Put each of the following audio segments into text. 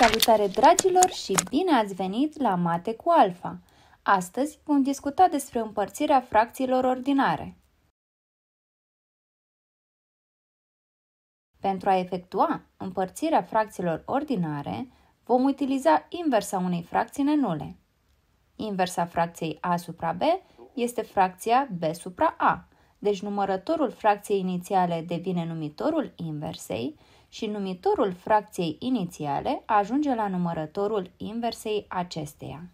Salutare dragilor și bine ați venit la Mate cu Alfa! Astăzi vom discuta despre împărțirea fracțiilor ordinare. Pentru a efectua împărțirea fracțiilor ordinare, vom utiliza inversa unei fracții nenule. Inversa fracției a supra b este fracția b supra a, deci numărătorul fracției inițiale devine numitorul inversei, și numitorul fracției inițiale ajunge la numărătorul inversei acesteia.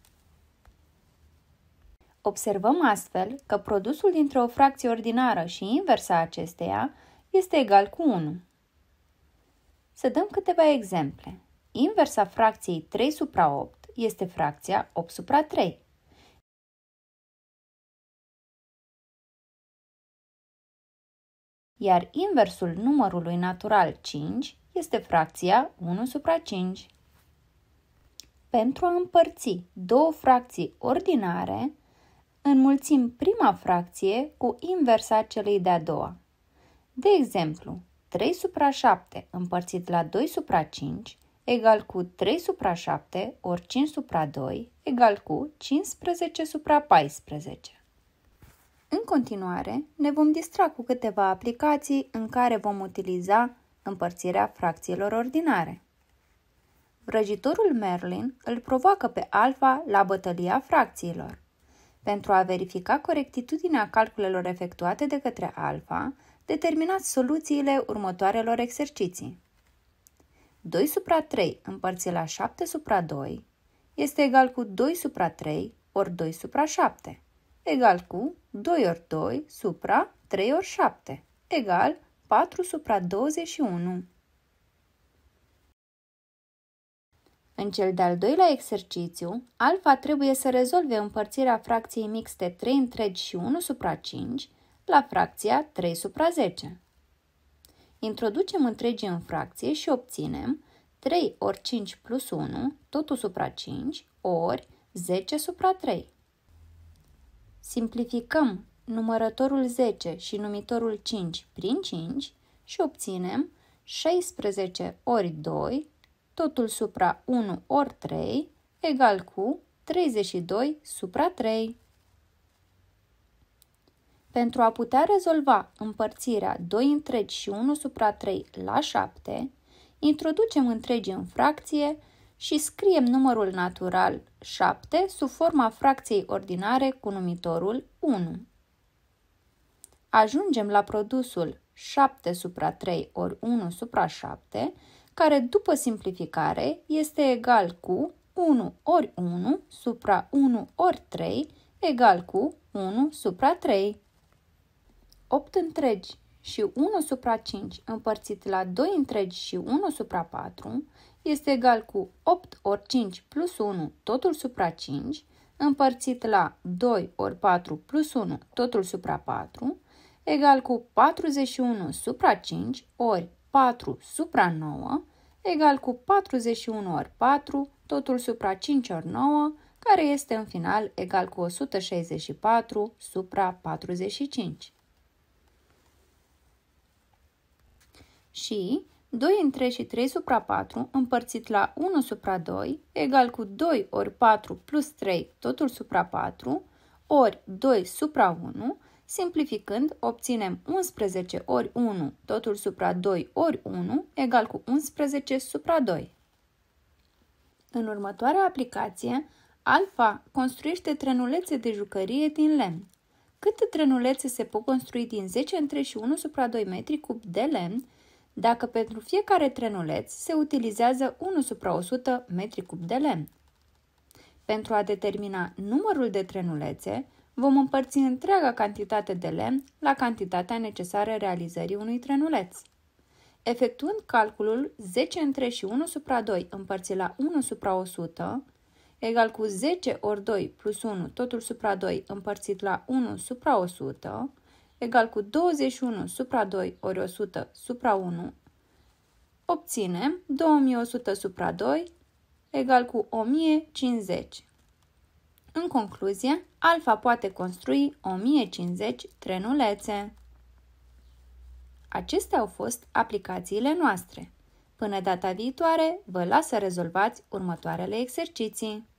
Observăm astfel că produsul dintre o fracție ordinară și inversa acesteia este egal cu 1. Să dăm câteva exemple. Inversa fracției 3 supra 8 este fracția 8 supra 3. iar inversul numărului natural 5 este fracția 1 supra 5. Pentru a împărți două fracții ordinare, înmulțim prima fracție cu inversa celei de-a doua. De exemplu, 3 supra 7 împărțit la 2 supra 5 egal cu 3 supra 7 ori 5 supra 2 egal cu 15 supra 14. În continuare, ne vom distra cu câteva aplicații în care vom utiliza împărțirea fracțiilor ordinare. Vrăjitorul Merlin îl provoacă pe alfa la bătălia fracțiilor. Pentru a verifica corectitudinea calculelor efectuate de către alfa, determinați soluțiile următoarelor exerciții. 2 supra 3 împărțit la 7 supra 2 este egal cu 2 supra 3 ori 2 supra 7 egal cu 2 ori 2 supra 3 ori 7 egal 4 supra 21. În cel de-al doilea exercițiu, alfa trebuie să rezolve împărțirea fracției mixte 3 întregi și 1 supra 5 la fracția 3 supra 10. Introducem întregii în fracție și obținem 3 ori 5 plus 1, totul supra 5, ori 10 supra 3. Simplificăm numărătorul 10 și numitorul 5 prin 5 și obținem 16 ori 2, totul supra 1 ori 3, egal cu 32 supra 3. Pentru a putea rezolva împărțirea 2 întregi și 1 supra 3 la 7, introducem întregi în fracție și scriem numărul natural 7 sub forma fracției ordinare cu numitorul 1. Ajungem la produsul 7 supra 3 ori 1 supra 7, care după simplificare este egal cu 1 ori 1 supra 1 ori 3 egal cu 1 supra 3. 8 întregi și 1 supra 5 împărțit la 2 întregi și 1 supra 4 este egal cu 8 ori 5 plus 1, totul supra 5, împărțit la 2 ori 4 plus 1, totul supra 4, egal cu 41 supra 5 ori 4 supra 9, egal cu 41 ori 4, totul supra 5 ori 9, care este în final egal cu 164 supra 45. Și 2 3 și 3 supra 4 împărțit la 1 supra 2 egal cu 2 ori 4 plus 3 totul supra 4 ori 2 supra 1 Simplificând, obținem 11 ori 1 totul supra 2 ori 1 egal cu 11 supra 2. În următoarea aplicație, Alfa construiește trenulețe de jucărie din lemn. Câte trenulețe se pot construi din 10 între și 1 supra 2 metri cub de lemn dacă pentru fiecare trenuleț se utilizează 1 supra 100 metri cub de lemn. Pentru a determina numărul de trenulețe, vom împărți întreaga cantitate de lemn la cantitatea necesară realizării unui trenuleț. Efectuând calculul 10 între și 1 supra 2 împărțit la 1 supra 100, egal cu 10 ori 2 plus 1 totul supra 2 împărțit la 1 supra 100, egal cu 21 supra 2 ori 100 supra 1, obținem 2100 supra 2 egal cu 1050. În concluzie, Alfa poate construi 1050 trenulețe. Acestea au fost aplicațiile noastre. Până data viitoare, vă las să rezolvați următoarele exerciții.